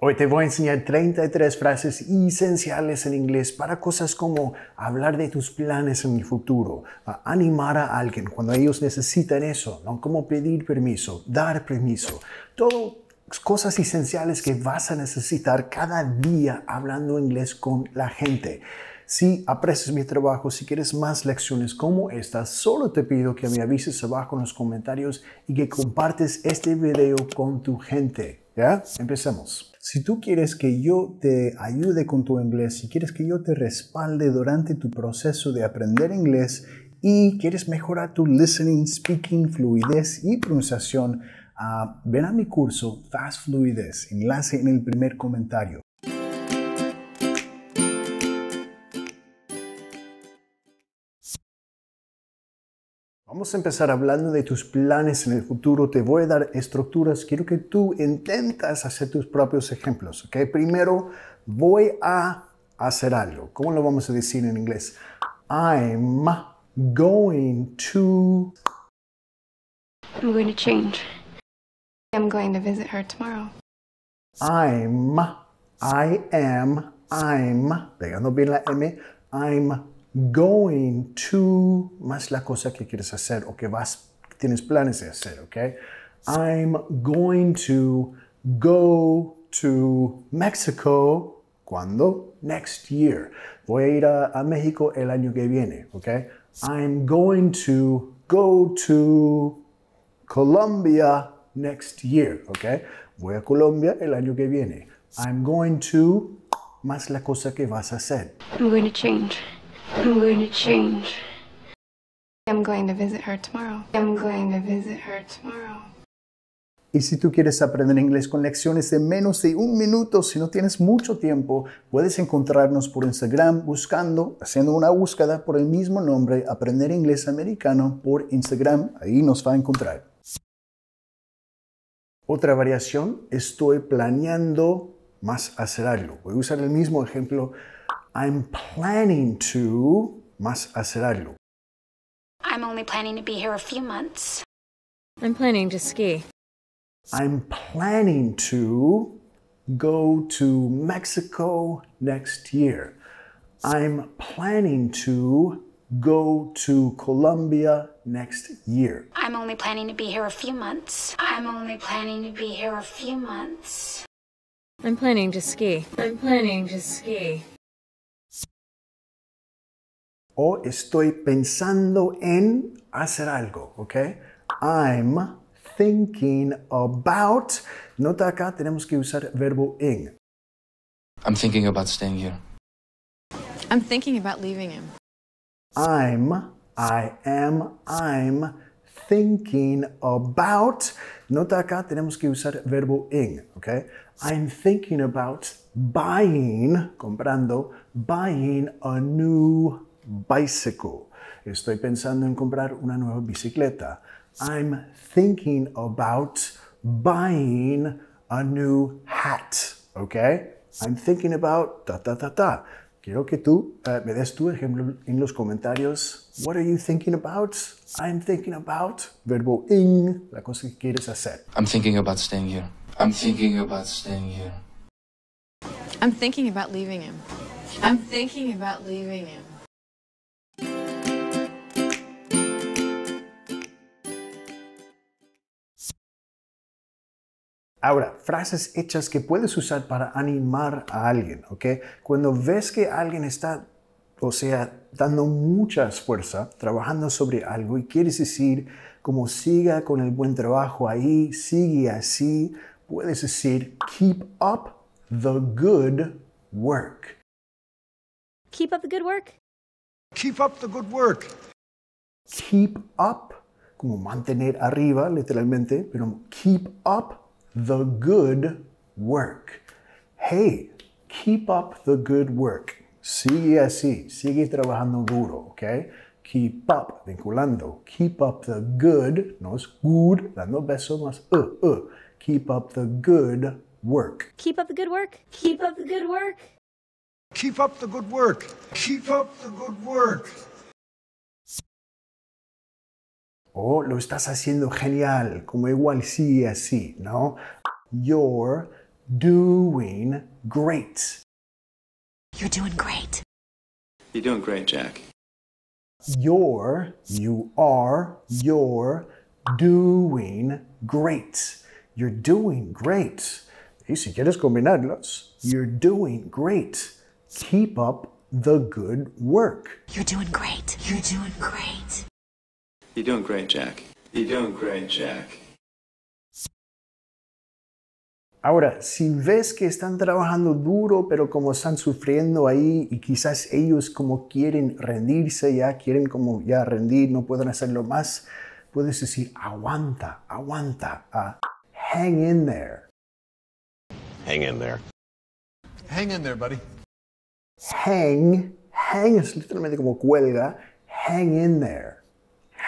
Hoy te voy a enseñar 33 frases esenciales en inglés para cosas como hablar de tus planes en el futuro, animar a alguien cuando ellos necesitan eso, Cómo como pedir permiso, dar permiso, todo cosas esenciales que vas a necesitar cada día hablando inglés con la gente. Si aprecias mi trabajo, si quieres más lecciones como esta, solo te pido que me avises abajo en los comentarios y que compartes este video con tu gente. ¿Ya? Empecemos. Si tú quieres que yo te ayude con tu inglés, si quieres que yo te respalde durante tu proceso de aprender inglés y quieres mejorar tu listening, speaking, fluidez y pronunciación, ah, verá a mi curso Fast Fluidez, enlace en el primer comentario. Vamos a empezar hablando de tus planes en el futuro. Te voy a dar estructuras. Quiero que tú intentas hacer tus propios ejemplos. Primero, voy a hacer algo. ¿Cómo lo vamos a decir en inglés? I'm going to. I'm going to change. I'm going to visit her tomorrow. I'm. I am. I'm. Pegando bien la M. I'm going to más la cosa que quieres hacer o que vas, tienes planes de hacer, ¿ok? I'm going to go to Mexico. ¿Cuándo? Next year. Voy a ir a, México el año que viene, ¿ok? I'm going to go to Colombia next year, ¿ok? Voy a Colombia el año que viene. I'm going to más la cosa que vas a hacer. I'm going to change. I'm going change. I'm going to visit her tomorrow. I'm going to visit her tomorrow. Y si tú quieres aprender inglés con lecciones de menos de un minuto, si no tienes mucho tiempo, puedes encontrarnos por Instagram buscando, haciendo una búsqueda por el mismo nombre, Aprender Inglés Americano por Instagram. Ahí nos va a encontrar. Otra variación, estoy planeando más hacer algo. Voy a usar el mismo ejemplo I'm planning to más hacer I'm only planning to be here a few months. I'm planning to ski. I'm planning to go to Mexico next year. I'm planning to go to Colombia next year. I'm only planning to be here a few months. I'm only planning to be here a few months. I'm planning to ski. I'm planning to ski. o estoy pensando en hacer algo, ¿ok? I'm thinking about. Nota acá, tenemos que usar verbo in. I'm thinking about staying here. I'm thinking about leaving him. I'm, I am, I'm thinking about. Nota acá, tenemos que usar verbo in, ¿ok? I'm thinking about buying, comprando, buying a new bicycle. Estoy pensando en comprar una nueva bicicleta. I'm thinking about buying a new hat. ¿Ok? I'm thinking about ta ta ta ta. Quiero que tú eh, me des tu ejemplo en los comentarios. What are you thinking about? I'm thinking about. Verbo ing. la cosa que quieres hacer. I'm thinking about staying here. I'm thinking about staying here. I'm thinking about leaving him. I'm thinking about leaving him. Ahora, frases hechas que puedes usar para animar a alguien, ¿ok? Cuando ves que alguien está, o sea, dando mucha fuerza, trabajando sobre algo y quieres decir, como siga con el buen trabajo ahí, sigue así, puedes decir, keep up the good work. Keep up the good work. Keep up the good work. Keep up, como mantener arriba, literalmente, pero keep up the good work. Hey, keep up the good work. Sigue así, sigue trabajando duro, okay? Keep up, vinculando. Keep up the good, no es good, dando beso más uh, uh. Keep up the good work. Keep up the good work. Keep up the good work. Keep up the good work. Keep up the good work. o oh, lo estás haciendo genial, como igual sí, y así, ¿no? You're doing great. You're doing great. You're doing great, Jack. You're, you are, you're doing great. You're doing great. Y si quieres combinarlos, you're doing great. Keep up the good work. You're doing great. You're doing great. Jack. Jack. Ahora, si ves que están trabajando duro, pero como están sufriendo ahí y quizás ellos como quieren rendirse, ya quieren como ya rendir, no pueden hacerlo más, puedes decir, aguanta, aguanta, ah, hang in there. Hang in there. Hang in there, buddy. Hang, hang es literalmente como cuelga, hang in there.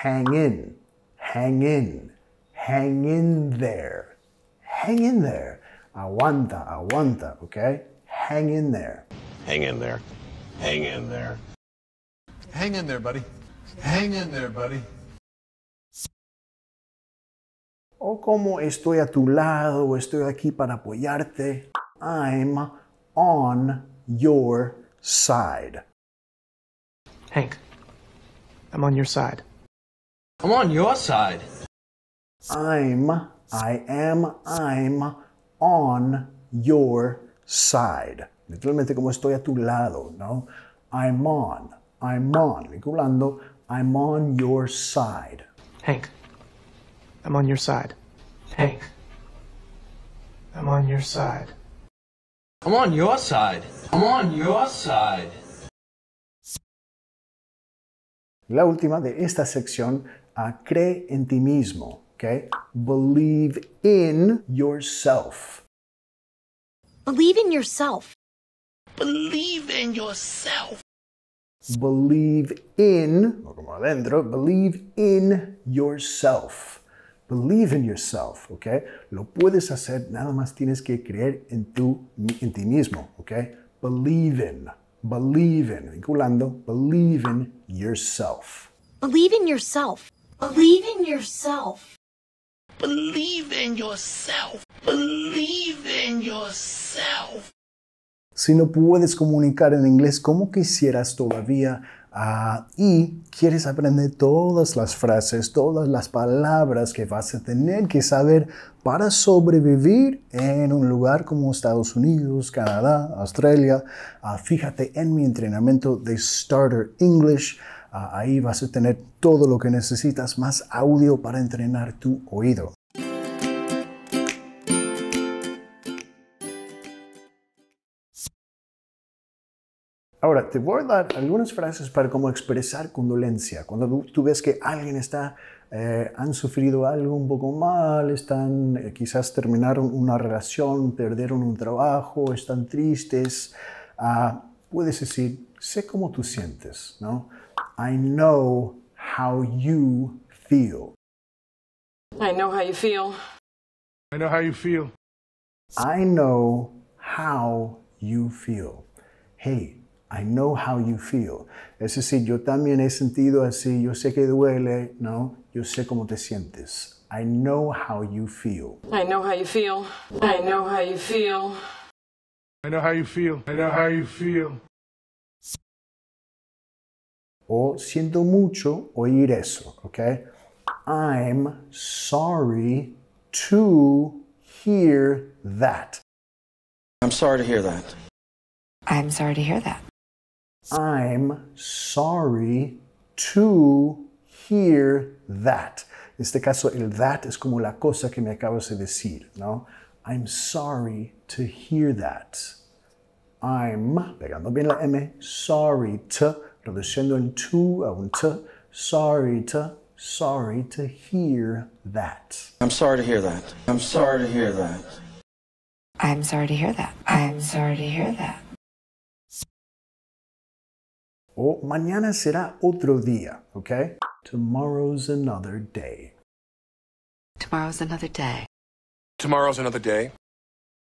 hang in, hang in, hang in there, hang in there. Aguanta, aguanta, okay? Hang in there. Hang in there. Hang in there. Hang in there, buddy. Hang in there, buddy. O oh, como estoy a tu lado, estoy aquí para apoyarte. I'm on your side. Hank, I'm on your side. I'm on your side. I'm, I am, I'm on your side. Literalmente como estoy a tu lado, ¿no? I'm on, I'm on. Vinculando, I'm on your side. Hank, I'm on your side. Hank, I'm on your side. I'm on your side. I'm on your side. La última de esta sección cree en ti mismo, okay? Believe in yourself. Believe in yourself. Believe in yourself. Believe in, como adentro, believe in yourself. Believe in yourself, okay. Lo puedes hacer, nada más tienes que creer en, tu, en ti mismo, ¿ok? Believe in, believe in, vinculando, believe in yourself. Believe in yourself. Believe in yourself. Believe in yourself. Believe in yourself. Si no puedes comunicar en inglés como quisieras todavía ah, y quieres aprender todas las frases, todas las palabras que vas a tener que saber para sobrevivir en un lugar como Estados Unidos, Canadá, Australia, ah, fíjate en mi entrenamiento de Starter English ahí vas a tener todo lo que necesitas, más audio para entrenar tu oído. Ahora, te voy a dar algunas frases para cómo expresar condolencia. Cuando tú, ves que alguien está, eh, han sufrido algo un poco mal, están, eh, quizás terminaron una relación, perdieron un trabajo, están tristes, ah, puedes decir, sé cómo tú sientes, ¿no? I know how you feel. I know how you feel. I know how you feel. I know how you feel. Hey, I know how you feel. Es decir, yo también he sentido así, yo sé que duele, ¿no? Yo sé cómo te sientes. I know how you feel. I know how you feel. I know how you feel. I know how you feel. I know how you feel. o siento mucho oír eso, ¿ok? I'm sorry to hear that. I'm sorry to hear that. I'm sorry to hear that. I'm sorry to hear that. En este caso, el that es como la cosa que me acabas de decir, ¿no? I'm sorry to hear that. I'm, pegando bien la M, sorry to Reduzciendo sorry to, sorry to hear that. I'm sorry to hear that. I'm sorry to hear that. I'm sorry to hear that. I'm sorry to hear that. O mañana será otro día, okay? Tomorrow's another day. Tomorrow's another day. Tomorrow's another day.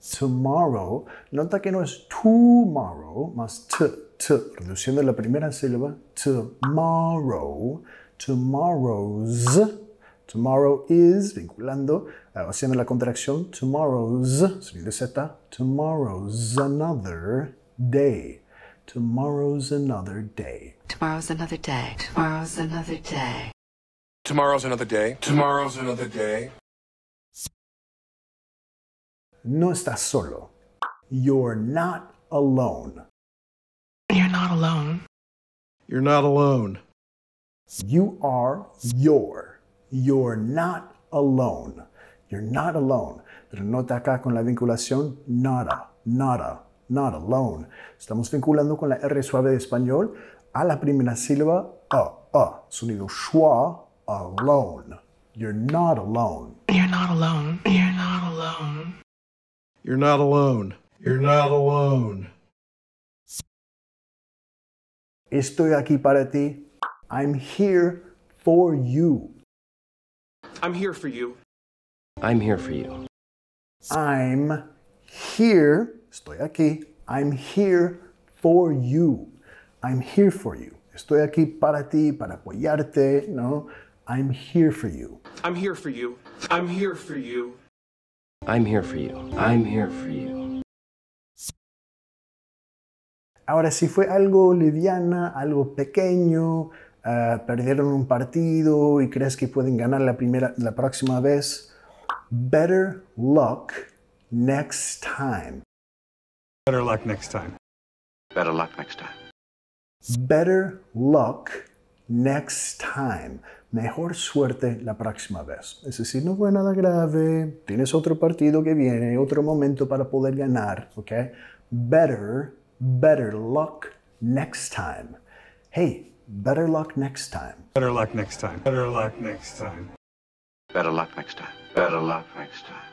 tomorrow, nota que no es tomorrow, más t, t, reduciendo la primera sílaba, tomorrow, tomorrow's, tomorrow is, vinculando, eh, haciendo la contracción, tomorrow's, sonido z, tomorrow's another day. Tomorrow's another day. Tomorrow's another day. Tomorrow's another day. Tomorrow's another day. Tomorrow's another day. No estás solo. You're not alone. You're not alone. You're not alone. You are your. You're not alone. You're not alone. Pero nota acá con la vinculación nada, nada, not alone. Estamos vinculando con la R suave de español a la primera sílaba a, a, sonido schwa, alone. You're not alone. You're not alone. You're not alone. You're not alone. You're not alone. Estoy aquí para ti. I'm here for you. I'm here for you. I'm here for you. I'm here. Estoy aquí. I'm here for you. I'm here for you. Estoy aquí para ti, para apoyarte, no? I'm here for you. I'm here for you. I'm here for you. I'm here for you. I'm here for you. Ahora, si fue algo liviana, algo pequeño, eh, perdieron un partido y crees que pueden ganar la, primera, la próxima vez, better luck next time. Better luck next time. Better luck next time. Better luck next time mejor suerte la próxima vez. Es decir, no fue nada grave, tienes otro partido que viene, otro momento para poder ganar, ¿ok? Better, better luck next time. Hey, better luck next time. Better luck next time. Better luck next time. Better luck next time. Better luck next time.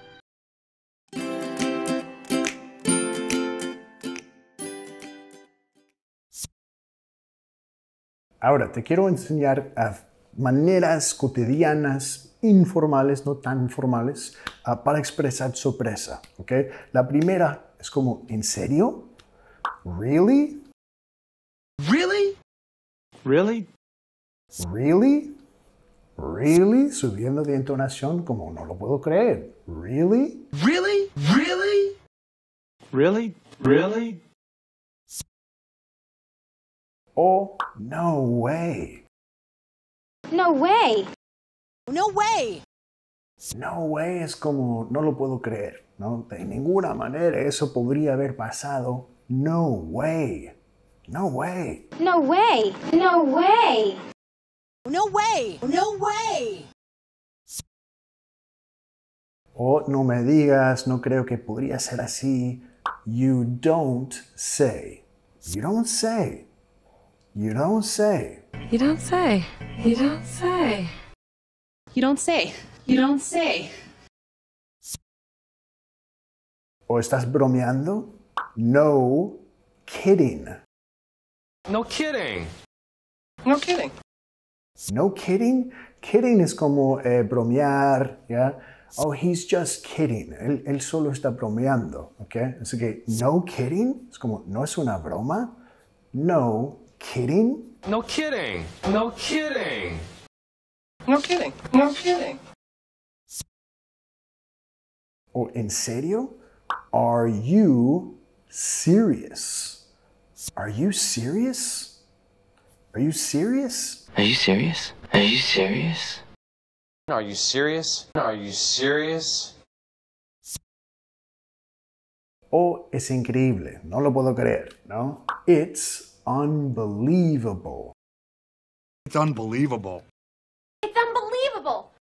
Ahora te quiero enseñar a maneras cotidianas, informales, no tan formales, ah, para expresar sorpresa. ¿okay? La primera es como, ¿en serio? ¿Really? ¿Really? ¿Really? ¿Really? ¿Really? Subiendo de entonación como, no lo puedo creer. ¿Really? ¿Really? ¿Really? ¿Really? ¿Really? oh, no way. No way. No way. No way es como no lo puedo creer, ¿no? De ninguna manera eso podría haber pasado. No way. No way. No way. No way. No way. No way. Oh, no me digas, no creo que podría ser así. You don't say. You don't say. You don't say. You don't say. You don't say. You don't say. You don't say. ¿O estás bromeando? No kidding. No kidding. No kidding. No kidding. Kidding es como eh, bromear, ¿ya? Oh, he's just kidding. Él, él, solo está bromeando, ¿ok? Así que no kidding es como, no es una broma. No kidding? No kidding. No kidding. No kidding. No kidding. ¿O en serio? Are you serious? Are you serious? Are you serious? Are you serious? Are you serious? Are you serious? Are you serious? Oh, es increíble, no lo puedo creer, ¿no? It's unbelievable. It's unbelievable. It's unbelievable.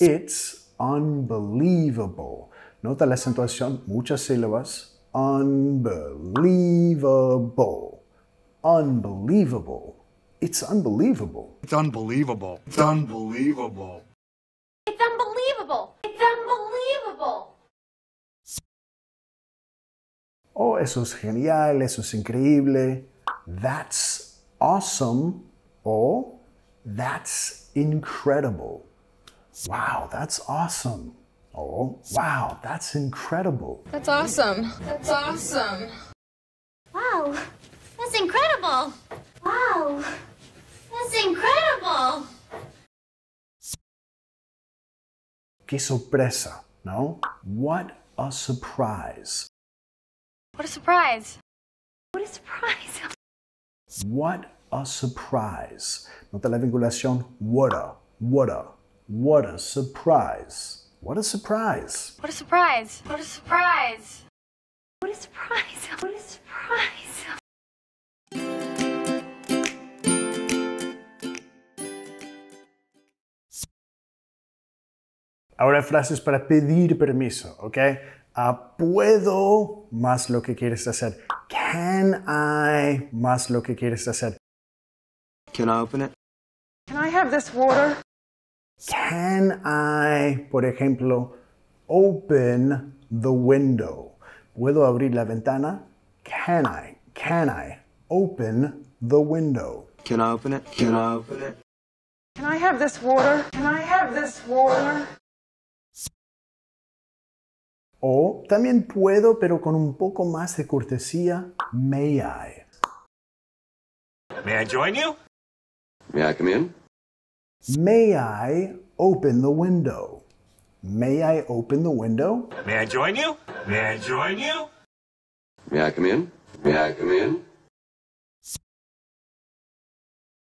It's unbelievable. Nota la acentuación, muchas sílabas. Unbelievable. Unbelievable. It's unbelievable. It's unbelievable. It's unbelievable. It's unbelievable. It's unbelievable. Oh, eso es genial, eso es increíble that's awesome, or oh, that's incredible. Wow, that's awesome. Oh, wow, that's incredible. That's awesome. That's awesome. Wow, that's incredible. Wow, that's incredible. Que sorpresa, no? What a surprise. What a surprise. What a surprise. What a surprise. Nota la vinculación what a, what a, what a surprise. What a surprise. What a surprise. What a surprise. What a surprise. What a surprise. Ahora frases para pedir permiso, okay? a ah, puedo más lo que quieres hacer. Can I más lo que quieres hacer. Can I open it? Can I have this water? Can I, por ejemplo, open the window? ¿Puedo abrir la ventana? Can I? Can I open the window? Can I open it? Can I open it? Can I have this water? Can I have this water? O también puedo, pero con un poco más de cortesía, may I. May I join you? May I come in? May I open the window? May I open the window? May I join you? May I join you? May I come in? May I come in?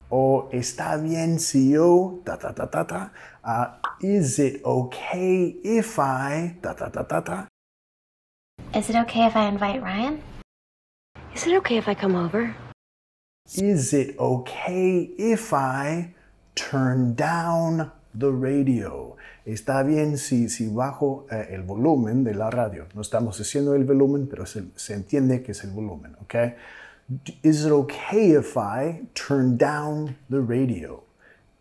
O está bien si yo e ta ta ta ta Uh, is it okay if I Is it okay if I invite Ryan? Is it okay if I come over? Is it okay if I turn down the radio? Está bien si, si bajo eh, el volumen de la radio. No estamos diciendo el volumen, pero se, se entiende que es el volumen, ¿ok? Is it okay if I turn down the radio?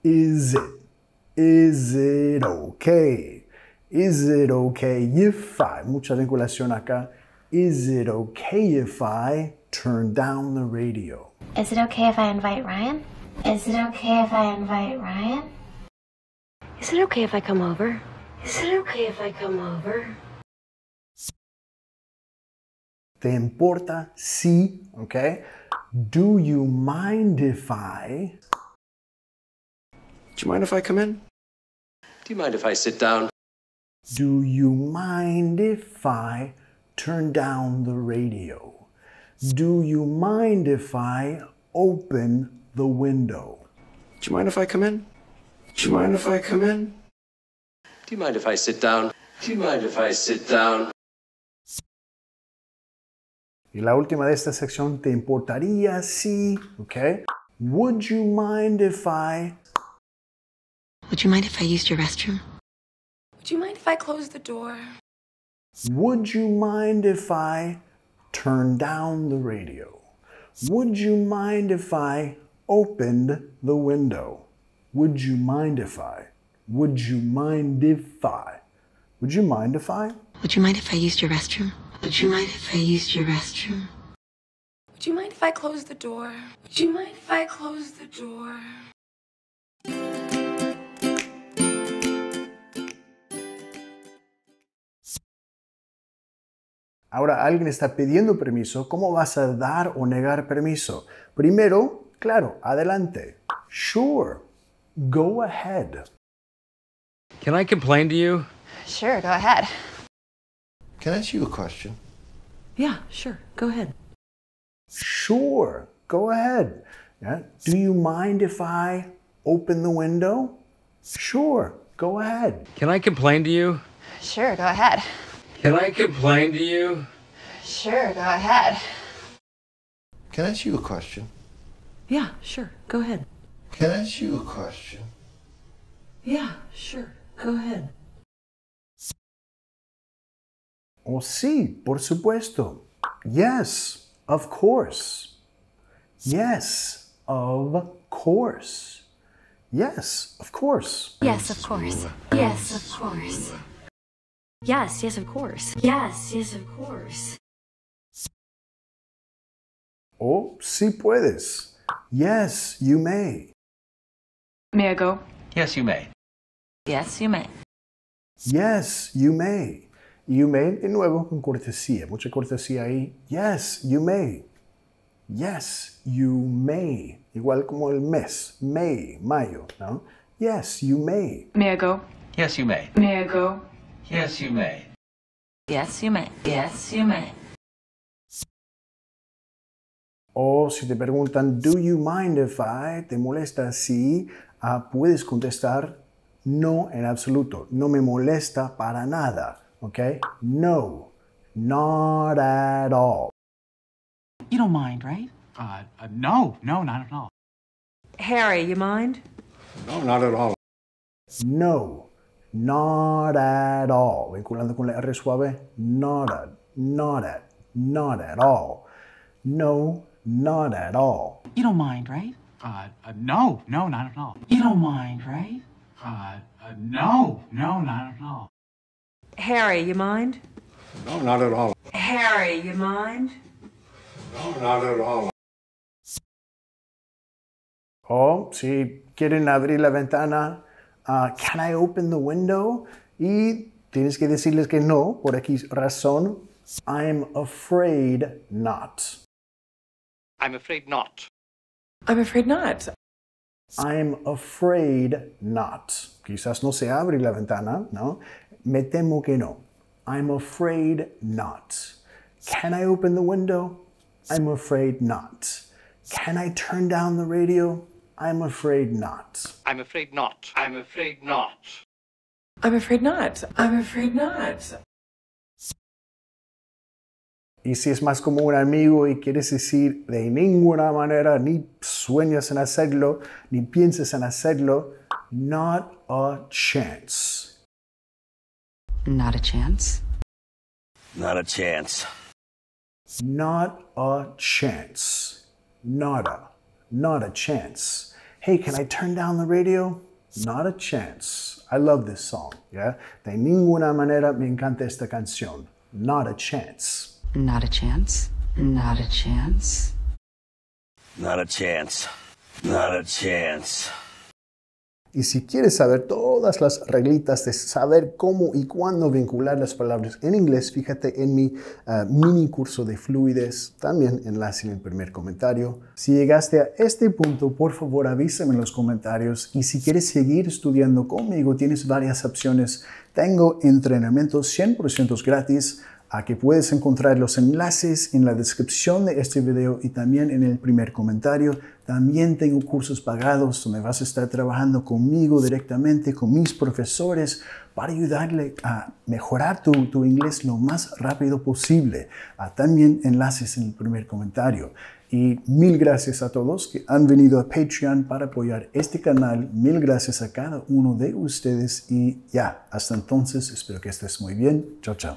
Is it Is it okay? Is it okay if I? Mucha vinculación acá. Is it okay if I turn down the radio? Is it okay if I invite Ryan? Is it okay if I invite Ryan? Is it okay if I come over? Is it okay if I come over? ¿Te importa si? Okay. Do you mind if I? Do you mind if I come in? Do you mind if I sit down? Do you mind if I turn down the radio? Do you mind if I open the window? Do you mind if I come in? Do you mind if I come in? Do you mind if I sit down? Do you mind if I sit down? Y la última de esta sección, ¿te importaría si? Okay. Would you mind if I would you mind if I used your restroom? Would you mind if I closed the door? Would you mind if I turned down the radio? Would you mind if I opened the window? Would you mind if I? Would you mind if I? Would you mind if I? Would you mind if I used your restroom? Would you mind if I used your restroom? Would you mind if I closed the door? Would you mind if I closed the door? Ahora alguien está pidiendo permiso, ¿cómo vas a dar o negar permiso? Primero, claro, adelante. Sure. Go ahead. Can I complain to you? Sure, go ahead. Can I ask you a question? Yeah, sure. Go ahead. Sure. Go ahead. Do you mind if I open the window? Sure. Go ahead. Can I complain to you? Sure, go ahead. Can I complain to you? Sure, go ahead. Can I ask you a question? Yeah, sure, go ahead. Can I ask you a question? Yeah, sure, go ahead. Oh, sí, por supuesto. Yes, of course. Yes, of course. Yes, of course. Yes, of course. Yes, of course. Yes, yes, of course. Yes, yes, of course. Oh, sí puedes. Yes, you may. May I go? Yes, you may. Yes, you may. Yes, you may. You may de nuevo con cortesía, mucha cortesía ahí. Yes, you may. Yes, you may. Igual como el mes, May, mayo, ¿no? Yes, you may. May I go? Yes, you may. May I go? Yes, you may. Yes, you may. Yes, you may. O si te preguntan, do you mind if I, te molesta si, ah, puedes contestar, no en absoluto, no me molesta para nada, okay No, not at all. You don't mind, right? Uh, uh no, no, not at all. Harry, you mind? No, not at all. No, not at all. Vinculando con la R suave, not at, not at, not at all. No, not at all. You don't mind, right? Uh, uh no, no, not at all. You don't mind, right? Uh, uh, no, no, not at all. Harry, you mind? No, not at all. Harry, you mind? No, not at all. oh, si quieren abrir la ventana, Uh, can I open the window? Y tienes que decirles que no, por X razón. I'm afraid not. I'm afraid not. I'm afraid not. I'm afraid not. Quizás no se abre la ventana, ¿no? Me temo que no. I'm afraid not. Can I open the window? I'm afraid not. Can I turn down the radio? I'm afraid not. I'm afraid not. I'm afraid not. I'm afraid not. I'm afraid not. Y si es más como un amigo y quieres decir de ninguna manera, ni sueñas en hacerlo, ni piensas en hacerlo, not a chance. Not a chance. Not a chance. Not a chance. Nada. Not a chance. Hey, can I turn down the radio? Not a chance. I love this song, yeah? De ninguna manera me encanta esta canción. Not a chance. Not a chance. Not a chance. Not a chance. Not a chance. Y si quieres saber todas las reglitas de saber cómo y cuándo vincular las palabras en inglés, fíjate en mi ah, mini curso de fluidez, también enlace en el primer comentario. Si llegaste a este punto, por favor avísame en los comentarios y si quieres seguir estudiando conmigo, tienes varias opciones. Tengo entrenamientos 100% gratis que puedes encontrar los enlaces en la descripción de este video y también en el primer comentario. También tengo cursos pagados donde vas a estar trabajando conmigo directamente, con mis profesores, para ayudarle a mejorar tu, tu inglés lo más rápido posible. Ah, también enlaces en el primer comentario. Y mil gracias a todos que han venido a Patreon para apoyar este canal. Mil gracias a cada uno de ustedes y ya, hasta entonces espero que estés muy bien. Chao, chao.